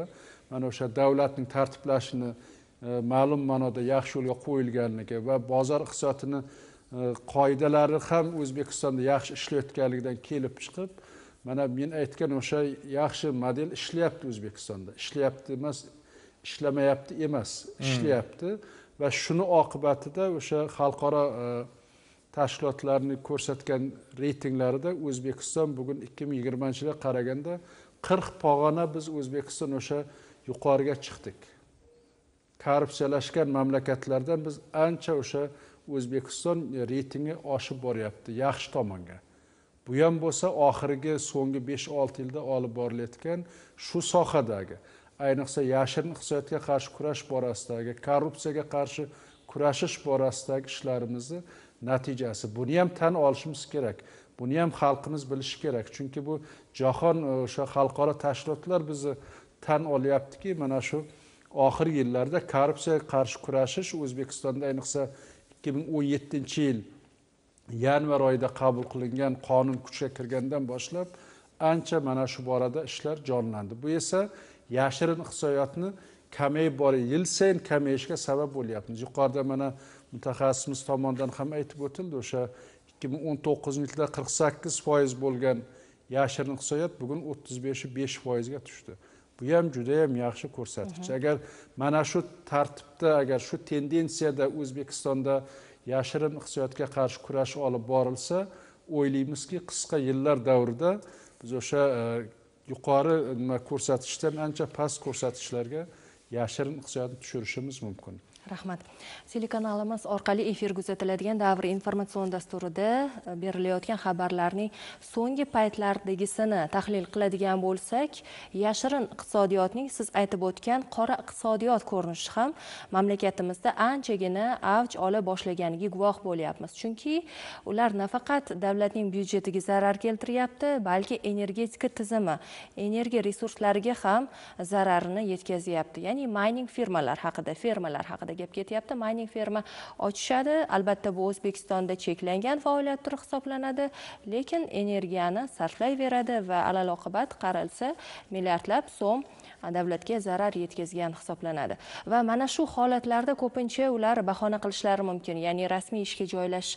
mana o'sha davlatning tartiblashini e, ma'lum ma'noda yaxshi yo'lga qo'yilganligi va bozor iqtisodini e, qoidalari ham o'zbekistonda yaxshi ishlayotganligidan kelib chiqib mana men aytgan o'sha yaxshi model ishlayapti o'zbekistonda ishlayapti emas ishlamayapti emas hmm. ishlayapti va shuni oqibatida o'sha xalqaro e, tashkilotlarni ko'rsatgan reytinglarida o'zbekiston bugun ikki ming yigirmanchi yilga qaraganda qirq pog'ona biz o'zbekiston o'sha yuqoriga chiqdik korrupsiyalashgan mamlakatlardan biz ancha o'sha o'zbekiston reytingi oshib boryapti yaxshi tomonga bu ham bo'lsa oxirgi so'nggi besh olti yilda olib borilayotgan shu sohadagi ayniqsa yashirin iqtisodiyotga qarshi kurash borasidagi korrupsiyaga qarshi kurashish borasidagi ishlarimizni natijasi buni ham tan olishimiz kerak buni ham xalqimiz bilishi kerak chunki bu jahon e, o'sha xalqaro tashkilotlar bizni tan olyaptiki mana shu oxirgi yillarda korrupsiyaga qarshi kurashish o'zbekistonda ayniqsa ikki ming o'n yettinchi yil yanvar oyida qabul qilingan qonun kuchga kirgandan boshlab ancha mana shu borada ishlar jonlandi bu esa yashirin iqtisodiyotni kamayib bor yil sayin kamayishiga sabab bo'lyapti yuqorida mana mutaxassisimiz tomonidan ham aytib o'tildi o'sha ikki ming o'n to'qqizinchi yilda qirq sakkiz foiz bo'lgan yashirin iqtisodiyot bugun o'ttiz beshi besh foizga tushdi bu ham judayam yaxshi ko'rsatkich mhmm. agar mana shu tartibda agar shu tendensiyada o'zbekistonda yashirin iqtisodiyotga qarshi kurash olib borilsa o'ylaymizki qisqa yillar davrida biz o'sha e, yuqori nima ko'rsatkichdan ancha past ko'rsatkichlarga yashirin iqtisodiyotni tushirishimiz mumkin
rahmat telekanalimiz orqali efir kuzatiladigan davr informatsion dasturida e, berilayotgan xabarlarning so'nggi paytlardagisini tahlil qiladigan bo'lsak yashirin iqtisodiyotning siz aytib o'tgan qora iqtisodiyot ko'rinishi ham mamlakatimizda anchagina avj ola boshlaganiga guvoh bo'lyapmiz chunki ular nafaqat davlatning byudjetiga zarar keltiryapti balki energetika tizimi energiya resurslariga ham zararini yetkazyapti ya'ni mining firmalar haqida fermalar haqida gap ketyapti mayning ferma ochishadi albatta bu o'zbekistonda cheklangan faoliyat turi hisoblanadi lekin energiyani sarflayveradi va alal oqibat qaralsa milliardlab so'm davlatga zarar yetkazgan hisoblanadi va mana shu holatlarda ko'pincha ular bahona qilishlari mumkin ya'ni rasmiy ishga joylash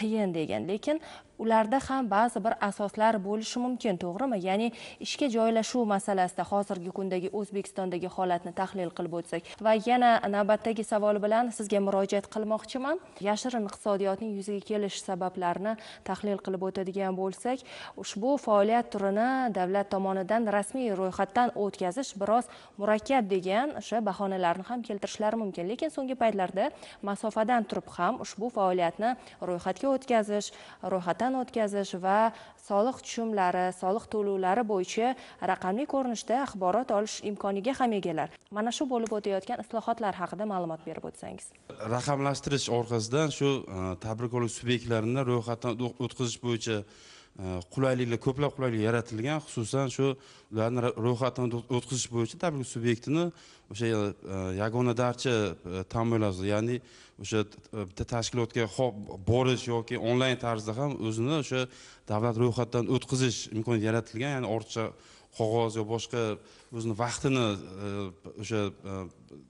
qiyin degan lekin ularda ham ba'zi bir asoslar bo'lishi mumkin to'g'rimi ya'ni ishga joylashuv masalasida hozirgi kundagi o'zbekistondagi holatni tahlil qilib o'tsak va yana navbatdagi savol bilan sizga murojaat qilmoqchiman yashirin iqtisodiyotning yuzaga kelish sabablarini tahlil qilib o'tadigan bo'lsak ushbu faoliyat turini davlat tomonidan rasmiy ro'yxatdan o'tkazish biroz murakkab degan o'sha bahonalarni ham keltirishlari mumkin lekin so'nggi paytlarda masofadan turib ham ushbu faoliyatni ro'yxatga o'tkazish ro'yxatdan ro'yxatdan o'tkazish va soliq tushumlari soliq to'lovlari bo'yicha raqamli ko'rinishda axborot olish imkoniga ham egalar mana shu bo'lib o'tayotgan islohotlar haqida ma'lumot berib o'tsangiz
raqamlashtirish orqasidan shu e, tadbirkorlik subyektlarini ro'yxatdan o'tkazish bo'yicha Э, qulayliklar ko'plab qulaylik yaratilgan xususan shu ularni ro'yxatdan o'tkazish bo'yicha tabrik subyektini o'sha e, yagona darcha e, ta'minlovchi ya'ni o'sha bitta e, tashkilotga borish yoki onlayn tarzda ham o'zini o'sha davlat ro'yxatidan o'tkazish imkoniyati yaratilgan ya'ni ortiqcha qog'oz yo boshqa o'zini vaqtini o'sha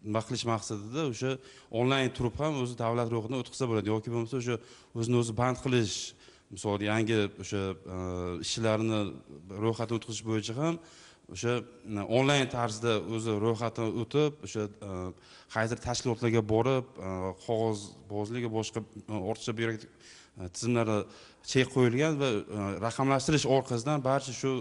nima qilish maqsadida o'sha onlayn turib ham o'zi davlat ro'yxatidan o'tkazsa bo'ladi yoki bo'lmasa o'sha o'zini o'zi band qilish misol yangi o'sha e, ishchilarni ro'yxatini o'tkazish bo'yicha ham o'sha e, onlayn tarzda o'zi ro'yxatdan o'tib o'sha e, qaysidir tashkilotlarga borib qog'ozbozlik boshqa ortiqcha byurokratik tizimlarni chek qo'yilgan va e, raqamlashtirish orqasidan barcha shu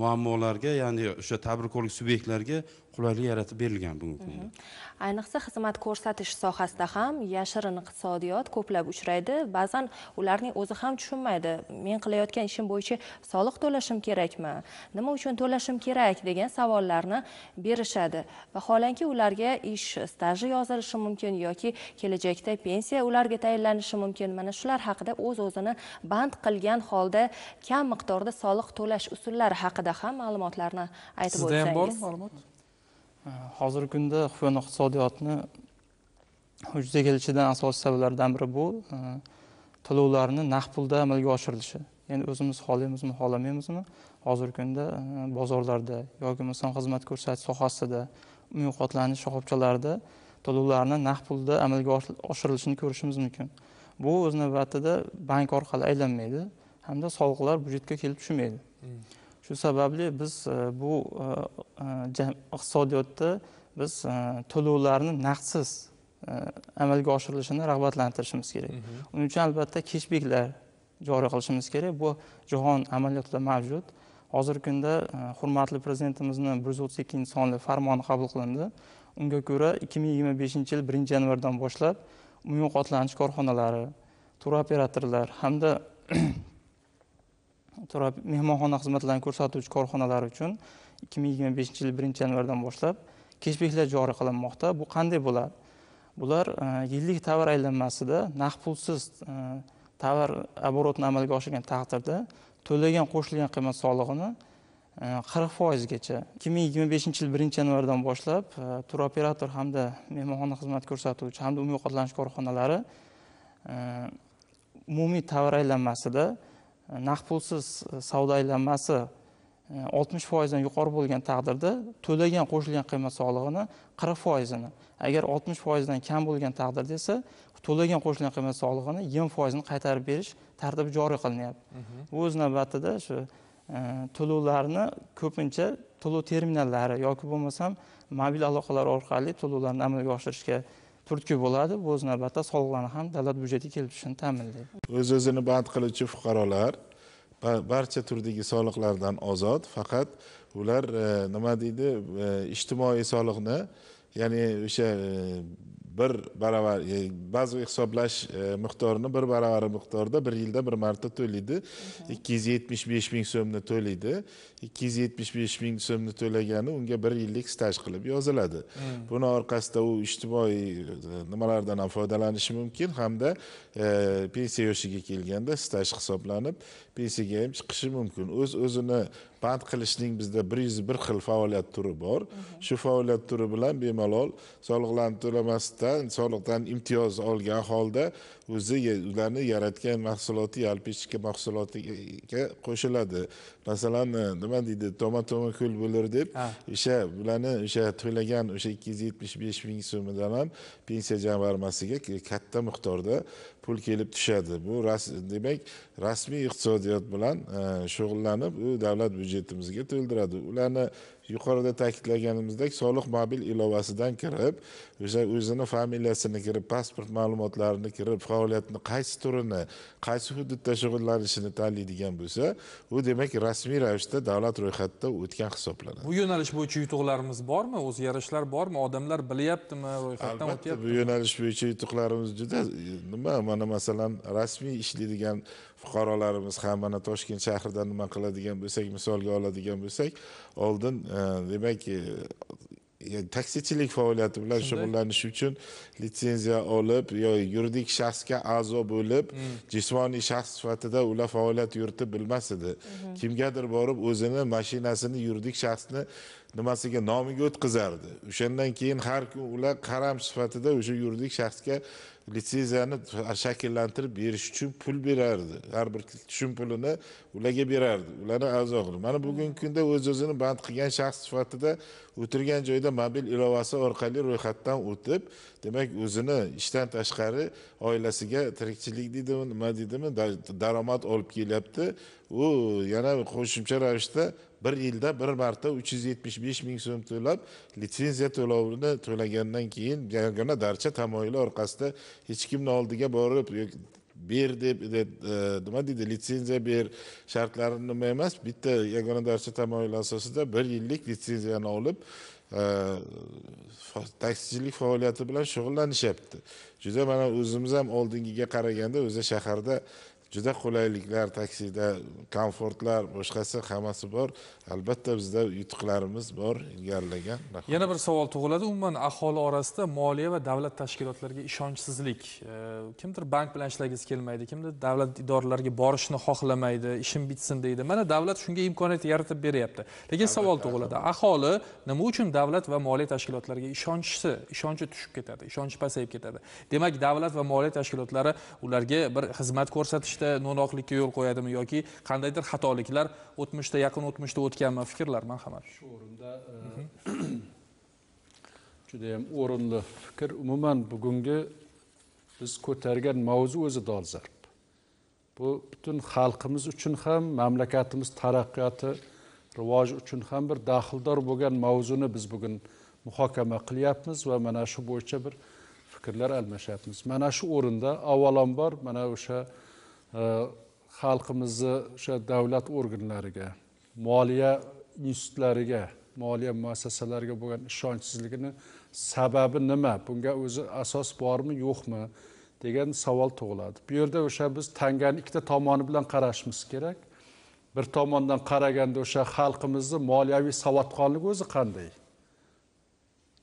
muammolarga ya'ni o'sha tadbirkorlik subyektlarga qulaylik yaratib berilgan bugungi
kunda mhm. ayniqsa xizmat ko'rsatish sohasida ham yashirin iqtisodiyot ko'plab uchraydi ba'zan ularning o'zi ham tushunmaydi men qilayotgan ishim bo'yicha soliq to'lashim kerakmi nima uchun to'lashim kerak degan savollarni berishadi vaholanki ularga ish staji yozilishi mumkin yoki kelajakda pensiya ularga tayinlanishi mumkin mana shular haqida o'z o'zini band band qilgan holda kam miqdorda soliq to'lash usullari haqida ham ma'lumotlarni aytib o'tsangiz sizda ham bormi
ma'lumot hozirgi kunda xufyon iqtisodiyotni yuzaga kelishidan asosiy sabablardan biri bu e, to'lovlarni naqd pulda amalga oshirilishi ya'ni o'zimiz xohlaymizmi xohlamaymizmi hozirgi kunda e, bozorlarda yoki masalan xizmat ko'rsatish sohasida umumiy ovqatlanish shoxobchalarida to'lovlarni naqd pulda amalga oshirilishini ko'rishimiz mumkin bu o'z navbatida bank orqali aylanmaydi hamda soliqlar byudjetga kelib tushmaydi hmm. shu sababli biz e, bu e, e, iqtisodiyotda biz to'lovlarni naqdsiz amalga oshirilishini rag'batlantirishimiz kerak hmm. uning uchun albatta kechbeklar joriy qilishimiz kerak bu jahon amaliyotida mavjud hozirgi kunda hurmatli prezidentimizni bir yuz o'ttiz ikkinchi sonli farmoni qabul qilindi unga ko'ra ikki ming yigirma beshinchi yil birinchi yanvardan boshlab umumiy ovqatlanish korxonalari turoperatorlar hamda tur mehmonxona xizmatlarini ko'rsatuvchi korxonalar uchun ikki ming yigirma beshinchi yil birinchi yanvardan boshlab kechbeklar joriy qilinmoqda bu qanday bo'ladi bular e, yillik tovar aylanmasida naqd pulsiz e, tovar оборотini amalga oshirgan taqdirda to'lagan qo'shilgan qiymat solig'ini Э, qirq foizgacha ikki ming yigirma beshinchi yil birinchi yanvardan boshlab э, turoperator hamda mehmonxona xizmat ko'rsatuvchi hamda umumiy ovqatlanish korxonalari э, umumiy tovar aylanmasida naqd pulsiz e, savdo aylanmasi e, oltmish foizdan yuqori bo'lgan taqdirda to'lagan qo'shilgan qiymat solig'ini qirq foizini agar oltmish foizdan kam bo'lgan taqdirda esa to'lagan qo'shilgan qiymat solig'ini yigirma foizini qaytarib berish tartibi joriy qilinyapti bu mhmm. o'z navbatida shu Э, to'lovlarni ko'pincha to'lov terminallari yoki bo'lmasam mobil aloqalar orqali to'lovlarni amalga oshirishga turtki bo'ladi bu o'z navbatida soliqlarni ham davlat byudjetiga kelib tushishini ta'minlaydi
o'z o'zini band qiluvchi fuqarolar barcha turdagi soliqlardan ozod faqat ular e, nima deydi e, ijtimoiy soliqni ya'ni o'sha e, bir baravar e, bazaviy hisoblash e, miqdorini bir baravari miqdorda bir yilda bir marta to'laydi mhm. ikki yuz yetmish besh ming so'mni to'laydi ikki yuz yetmish besh ming so'mni to'lagani unga bir yillik staj qilib yoziladi mhm. buni orqasida u ijtimoiy e, nimalardan ham foydalanishi mumkin hamda pensiya yoshiga kelganda staj hisoblanib pensiyaga ham chiqishi mumkin o'z o'zini band qilishning bizda bir yuz bir xil faoliyat turi bor shu faoliyat turi bilan bemalol soliqlarni to'lamasdan soliqdan imtiyoz olgan holda o'zi ularni yaratgan mahsuloti yalpichka mahsulotiga qo'shiladi masalan e, nima deydi toma toma ko'l bo'lar deb o'sha bularni o'sha to'lagan o'sha ikki yuz yetmish besh ming so'midan ham pensiya jamg'armasiga katta miqdorda pul kelib tushadi bu demak rasmiy iqtisodiyot bilan e, shug'ullanib u davlat byudjetimizga to'ldiradi ularni yuqorida ta'kidlaganimizdek soliq mobil ilovasidan kirib o'sha o'zini familiyasini kirib pasport ma'lumotlarini kirib faoliyatni qaysi turini qaysi hududda shug'ullanishini tanlaydigan bo'lsa u demak rasmiy ravishda davlat ro'yxatida o'tgan hisoblanadi
bu yo'nalish bo'yicha yutuqlarimiz bormi o'zgarishlar bormi odamlar bilyaptimi ro'yxatdan o'tyapti bu
yo'nalish bo'yicha yutuqlarimiz juda nima mana masalan rasmiy ishlaydigan fuqarolarimiz ham mana toshkent shahrida nima qiladigan bo'lsak misolga oladigan bo'lsak oldin e, demak e, taksichilik faoliyati bilan shug'ullanish uchun litsenziya olib yo yuridik shaxsga a'zo bo'lib mm. jismoniy shaxs sifatida ular faoliyat yuritib bilmas edi mm-hmm. kimgadir borib o'zini mashinasini yuridik shaxsni nimasiga nomiga o'tkazardi o'shandan keyin har kun ular qaram sifatida o'sha yuridik shaxsga litsenziyani shakllantirib berish uchun pul berardi har bir tushum pulini ularga berardi ularni a'zoi mana bugungi kunda o'z o'zini band qilgan shaxs sifatida o'tirgan joyda mobil ilovasi orqali ro'yxatdan o'tib demak o'zini ishdan tashqari oilasiga tirikchilik deydimi nima deydimi daromad olib kelyapti u yana qo'shimcha ravishda bir yilda bir marta uch yuz yetmish besh ming so'm to'lab litsenziya to'lovini to'lagandan keyin yagona darcha tamoyili orqasida hech kimni oldiga borib ber deb e, e, nima deydi litsenziya ber shartlari nima emas bitta yagona darcha tamoyili asosida bir yillik litsenziyani olib e, taksichilik faoliyati bilan shug'ullanishyapti juda mana o'zimiz ham oldingiga qaraganda o'zi shaharda juda qulayliklar taksida komfortlar boshqasi hammasi bor albatta bizda yutuqlarimiz bor ilgarilagan
yana bir savol tug'iladi umuman aholi orasida moliya va davlat tashkilotlariga ishonchsizlik kimdir bank bilan ishlagisi kelmaydi kimdir davlat idoralariga borishni xohlamaydi ishim bitsin deydi mana davlat shunga imkoniyat yaratib beryapti lekin savol tug'iladi aholi nima uchun davlat va moliya tashkilotlariga ishonchsi ishonchi tushib ketadi ishonchi pasayib ketadi demak davlat va moliya tashkilotlari ularga bir xizmat ko'rsatish o'tmishda no'noqlikka yo'l qo'yadimi yoki qandaydir xatoliklar o'tmishda yaqin o'tmishda o'tganmi fikrlar
marhamat shu o'rinda e, judayam o'rinli fikr umuman bugungi biz ko'targan mavzu o'zi dolzarb bu butun xalqimiz uchun ham mamlakatimiz taraqqiyoti rivoji uchun ham bir daxldor bo'lgan mavzuni biz bugun muhokama qilyapmiz va mana shu bo'yicha bir fikrlar almashyapmiz mana shu o'rinda avvalambor mana o'sha xalqimizni o'sha davlat organlariga moliya institutlariga moliya muassasalariga bo'lgan ishonchsizligini sababi nima bunga o'zi asos bormi yo'qmi degan savol tug'iladi bu yerda o'sha biz tangani ikkita tomoni bilan qarashimiz kerak bir tomondan qaraganda o'sha xalqimizni moliyaviy savodxonligi o'zi qanday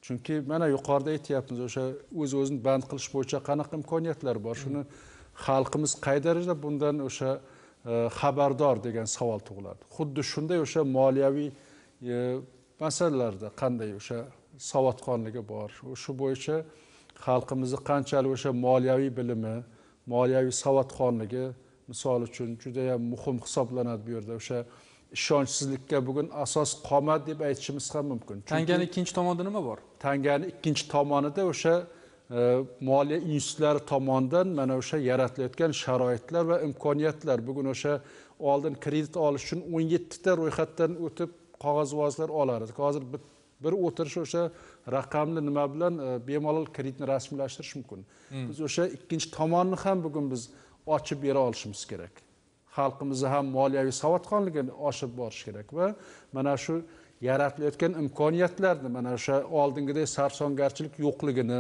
chunki mana yuqorida aytyapmiz o'sha o'z o'zini band qilish bo'yicha qanaqa imkoniyatlar bor shuni hmm. xalqimiz qay darajada bundan o'sha e, xabardor degan savol tug'iladi xuddi shunday o'sha moliyaviy e, masalalarda qanday o'sha savodxonligi bor shu bo'yicha xalqimizni qanchalik o'sha moliyaviy bilimi moliyaviy savodxonligi misol uchun judayam muhim hisoblanadi bu yerda o'sha ishonchsizlikka bugun asos qolmadi deb aytishimiz ham mumkin tangani ikkinchi tomonida nima bor tangani ikkinchi tomonida o'sha moliya institutlari tomonidan mana o'sha yaratilayotgan sharoitlar va imkoniyatlar bugun o'sha oldin kredit olish uchun o'n yettita ro'yxatdan o'tib qog'ozvozlar olar edik hozir bir o'tirish o'sha raqamli nima bilan e, bemalol kreditni rasmiylashtirish mumkin hmm. biz o'sha ikkinchi tomonni ham bugun biz ochib bera olishimiz kerak xalqimizni ham moliyaviy savodxonligini oshirib borish kerak va mana shu yaratilayotgan imkoniyatlarni mana o'sha oldingidek sarsongarchilik yo'qligini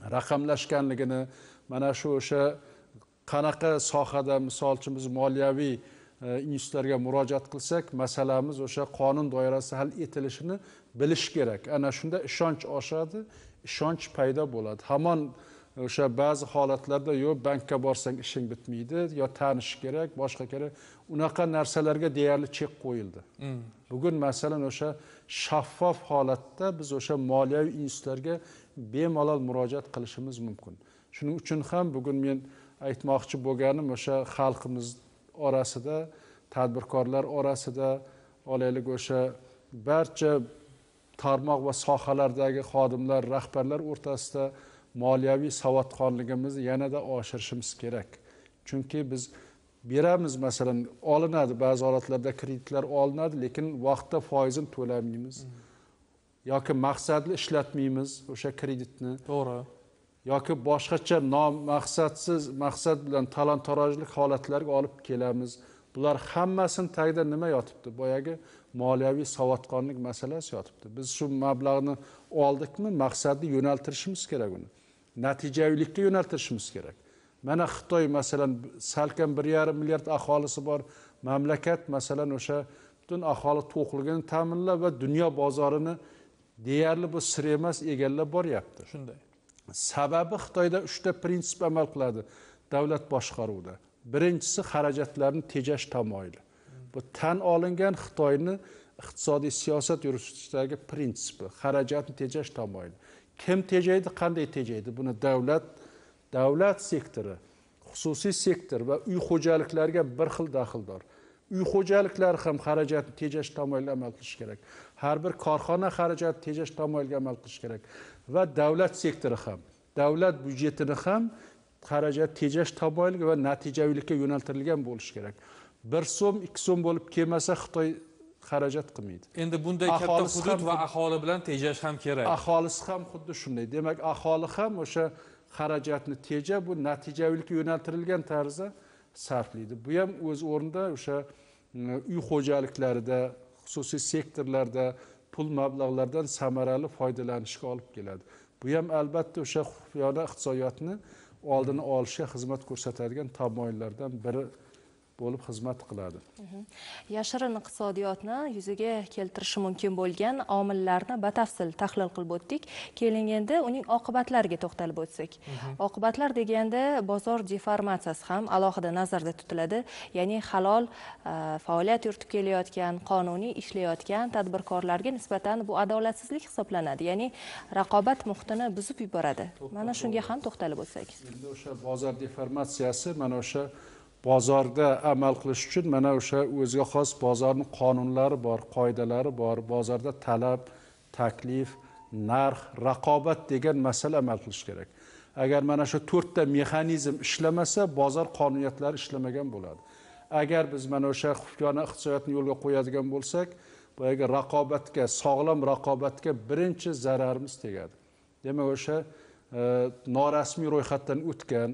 raqamlashganligini mana shu o'sha qanaqa sohada misol uchun biz moliyaviy e, institutlarga murojaat qilsak masalamiz o'sha qonun doirasida hal etilishini bilish kerak ana shunda ishonch oshadi ishonch paydo bo'ladi hamon o'sha ba'zi holatlarda yo'q bankka borsang ishing bitmaydi yo tanish kerak boshqa kerak unaqa narsalarga deyarli chek qo'yildi mm. bugun masalan o'sha shaffof holatda biz o'sha moliyaviy institutlarga bemalol murojaat qilishimiz mumkin shuning uchun ham bugun men aytmoqchi bo'lganim o'sha xalqimiz orasida tadbirkorlar orasida olaylik o'sha barcha tarmoq va sohalardagi xodimlar rahbarlar o'rtasida moliyaviy savodxonligimizni yanada oshirishimiz kerak chunki biz beramiz masalan olinadi ba'zi holatlarda kreditlar olinadi lekin vaqtida foizini to'lamaymiz hmm. yoki maqsadli ishlatmaymiz o'sha kreditni to'g'ri yoki boshqacha nomaqsadsiz maqsad bilan talon torojlik holatlarga olib kelamiz bular hammasini tagida nima yotibdi boyagi moliyaviy savodxonlik masalasi yotibdi biz shu mablag'ni oldikmi maqsadli yo'naltirishimiz kerak uni natijaviylikka yo'naltirishimiz kerak mana xitoy masalan salkam bir yarim milliard aholisi bor mamlakat masalan o'sha butun aholi to'qligini ta'minlab va dunyo bozorini deyarli bu sir emas egallab boryapti shunday sababi xitoyda uchta prinsip amal qiladi davlat boshqaruvida birinchisi xarajatlarni tejash tamoyili bu tan olingan xitoyni iqtisodiy siyosat yuritishdagi prinsipi xarajatni tejash tamoyili kim tejaydi qanday tejaydi buni davlat davlat sektori xususiy sektor va uy xo'jaliklariga bir xil daxldor uy xo'jaliklari ham xarajatni tejash tamoyili amal qilishi kerak har bir korxona xarajati tejash tamoyilga amal qilish kerak va davlat sektori ham davlat byudjetini ham xarajat tejash tamoyiliga va natijaviylikka yo'naltirilgan bo'lishi kerak bir so'm ikki so'm bo'lib kelmasa xitoy xarajat qilmaydi endi bunday katta hudud va aholi bilan tejash ham kerak aholisi ham xuddi shunday demak aholi ham o'sha xarajatni tejab bu natijaviylikka yo'naltirilgan tarzda sarflaydi bu ham o'z o'rnida o'sha mm, uy xo'jaliklarida xususiy sektorlarda pul mablag'laridan samarali foydalanishga olib keladi bu ham albatta o'sha xufiyona iqtisodiyotni oldini olishga xizmat ko'rsatadigan tamoyillardan biri bo'lib xizmat qiladi
mhmm. yashirin iqtisodiyotni yuzaga keltirishi mumkin bo'lgan omillarni batafsil tahlil qilib o'tdik keling endi uning oqibatlariga to'xtalib o'tsak mhmm. oqibatlar deganda bozor deformatsiyasi ham alohida nazarda tutiladi ya'ni halol e, faoliyat yuritib kelayotgan qonuniy ishlayotgan tadbirkorlarga nisbatan bu adolatsizlik hisoblanadi ya'ni raqobat muhitini buzib yuboradi mana shunga ham to'xtalib o'tsak
endi o'sha bozor deformatsiyasi mana o'sha bozorda amal qilish uchun mana o'sha o'ziga xos bozorni qonunlari bor qoidalari bor bozorda talab taklif narx raqobat degan masala amal qilish kerak agar mana shu to'rtta mexanizm ishlamasa bozor qonuniyatlari ishlamagan bo'ladi agar biz mana o'sha xufyona iqtisodiyotni yo'lga qo'yadigan bo'lsak boyagi raqobatga sog'lom raqobatga birinchi zararimiz tegadi demak o'sha e, norasmiy ro'yxatdan o'tgan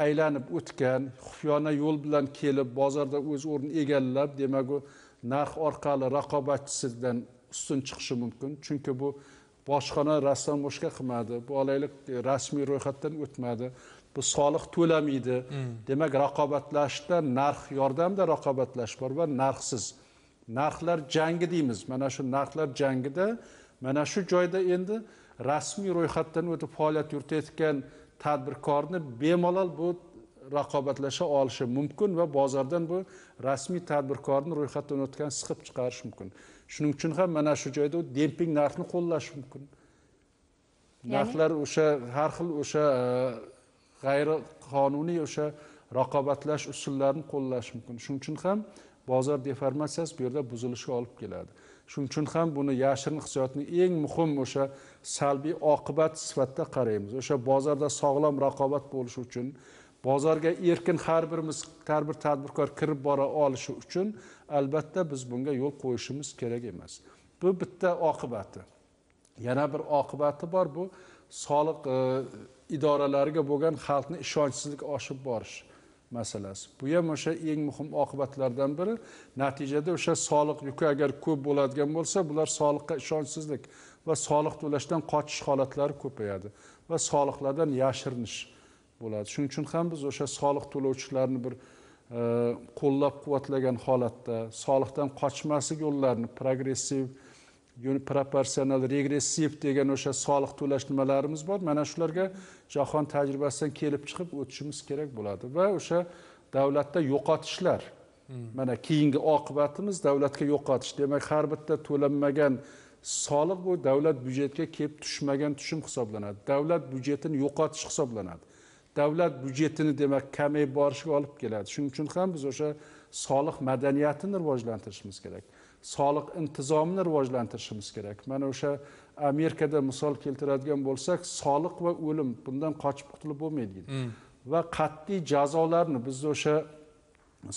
aylanib o'tgan xufyona yo'l bilan kelib bozorda o'z o'rnini egallab demak u narx orqali raqobatchisidan ustun chiqishi mumkin chunki bu bojxona boshqa qilmadi bu olaylik rasmiy ro'yxatdan o'tmadi bu soliq to'lamaydi hmm. demak raqobatlashda narx yordamida raqobatlash bor va narxsiz narxlar jangi deymiz mana shu narxlar jangida mana shu joyda endi rasmiy ro'yxatdan o'tib faoliyat yuritayotgan tadbirkorni bemalol bu raqobatlasha olishi mumkin va bozordan bu rasmiy tadbirkorni ro'yxatdan o'tgan siqib chiqarish mumkin shuning uchun ham mana shu joyda u demping narxni qo'llash mumkin narxlar o'sha har xil o'sha e, g'ayri qonuniy o'sha raqobatlash usullarini qo'llash mumkin shuning uchun ham bozor deformatsiyasi bu yerda buzilishga olib keladi shuning uchun ham buni yashirin hissiyotni eng muhim o'sha salbiy oqibat sifatida qaraymiz o'sha bozorda sog'lom raqobat bo'lishi uchun bozorga erkin har birimiz har bir tadbirkor kirib bora olishi uchun albatta biz bunga yo'l qo'yishimiz kerak emas bu bitta oqibati yana bir oqibati bor bu soliq e, idoralariga bo'lgan xalqni ishonchsizlik oshib borishi masalasi bu ham o'sha eng muhim oqibatlardan biri natijada o'sha soliq yuki agar ko'p bo'ladigan bo'lsa bular soliqqa ishonchsizlik va soliq to'lashdan qochish holatlari ko'payadi va soliqlardan yashirinish bo'ladi shuning uchun ham biz o'sha soliq to'lovchilarni bir e, qo'llab quvvatlagan holatda soliqdan qochmaslik yo'llarini progressiv proporsional regressiv degan o'sha soliq to'lash nimalarimiz bor mana shularga jahon tajribasidan kelib chiqib o'tishimiz kerak bo'ladi va o'sha davlatda yo'qotishlar mana keyingi oqibatimiz davlatga yo'qotish demak har bitta to'lanmagan soliq bu davlat byudjetiga kelib tushmagan tushum hisoblanadi davlat byudjetini yo'qotish hisoblanadi davlat byudjetini demak kamayib borishiga olib keladi shuning uchun ham biz o'sha soliq madaniyatini rivojlantirishimiz kerak soliq intizomini rivojlantirishimiz kerak mana o'sha amerikada misol keltiradigan bo'lsak soliq va o'lim bundan qochib qutulib bo'lmaydi deydi mm. va qat'iy jazolarni bizda o'sha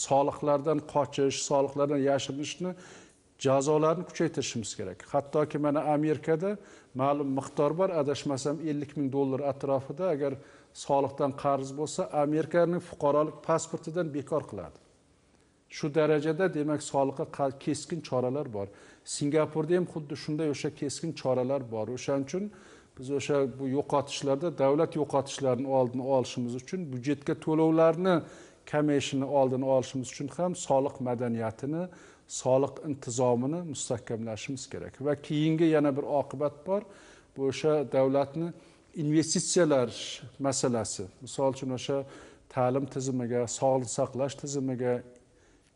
soliqlardan qochish soliqlardan yashirinishni jazolarni kuchaytirishimiz kerak hattoki mana amerikada ma'lum miqdor bor adashmasam ellik ming dollar atrofida agar soliqdan qarz bo'lsa amerikaning fuqarolik pasportidan bekor qiladi shu darajada demak soliqqa keskin choralar bor singapurda ham xuddi shunday o'sha keskin choralar bor o'shaning uchun biz o'sha bu yo'qotishlarda davlat yo'qotishlarini oldini olishimiz uchun byudjetga to'lovlarni kamayishini oldini olishimiz uchun ham soliq madaniyatini soliq intizomini mustahkamlashimiz kerak va keyingi yana bir oqibat bor bu o'sha davlatni investitsiyalar masalasi misol uchun o'sha ta'lim tizimiga sog'liqni saqlash tizimiga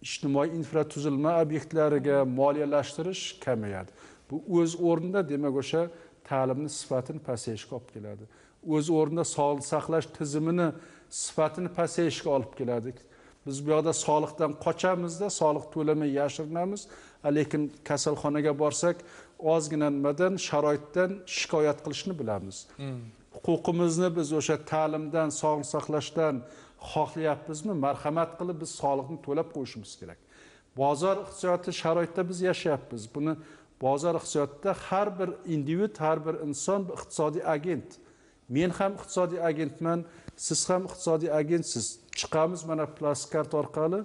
ijtimoiy infratuzilma obyektlariga moliyalashtirish kamayadi bu o'z o'rnida demak o'sha ta'limni sifatini pasayishga olib keladi o'z o'rnida sog'liqni saqlash tizimini sifatini pasayishga olib keladi biz bu yoqda soliqdan qochamizda soliq to'lamay yashirinamiz lekin kasalxonaga borsak ozgina nimadan sharoitdan shikoyat qilishni bilamiz hmm. huquqimizni biz o'sha ta'limdan sog'liqni saqlashdan xohlayapmizmi marhamat qilib biz soliqni to'lab qo'yishimiz kerak bozor iqtisodiyoti sharoitida biz yashayapmiz buni bozor iqtisodiyotida har bir individ har bir inson iqtisodiy agent men ham iqtisodiy agentman siz ham iqtisodiy agentsiz chiqamiz mana plastik karta orqali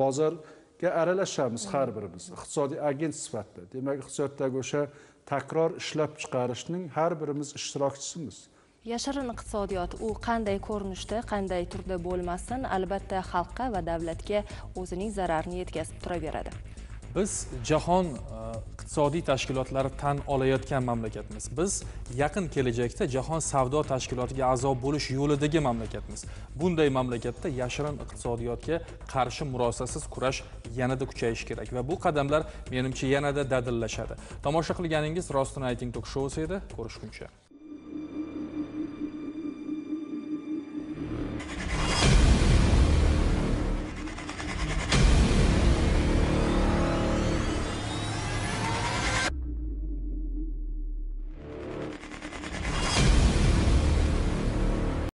bozorga aralashamiz har birimiz iqtisodiy agent sifatida demak iqtisodiyotdagi o'sha takror ishlab chiqarishning har birimiz ishtirokchisimiz
yashirin iqtisodiyot u qanday ko'rinishda qanday turda bo'lmasin albatta xalqqa va davlatga o'zining zararini yetkazib turaveradi
biz jahon e, iqtisodiy tashkilotlari tan olayotgan mamlakatmiz biz yaqin kelajakda jahon savdo tashkilotiga a'zo bo'lish yo'lidagi mamlakatmiz bunday mamlakatda yashirin iqtisodiyotga qarshi murosasiz kurash yanada kuchayishi kerak va bu qadamlar menimcha yanada dadillashadi tomosha qilganingiz rostini ayting tok shousi edi ko'rishguncha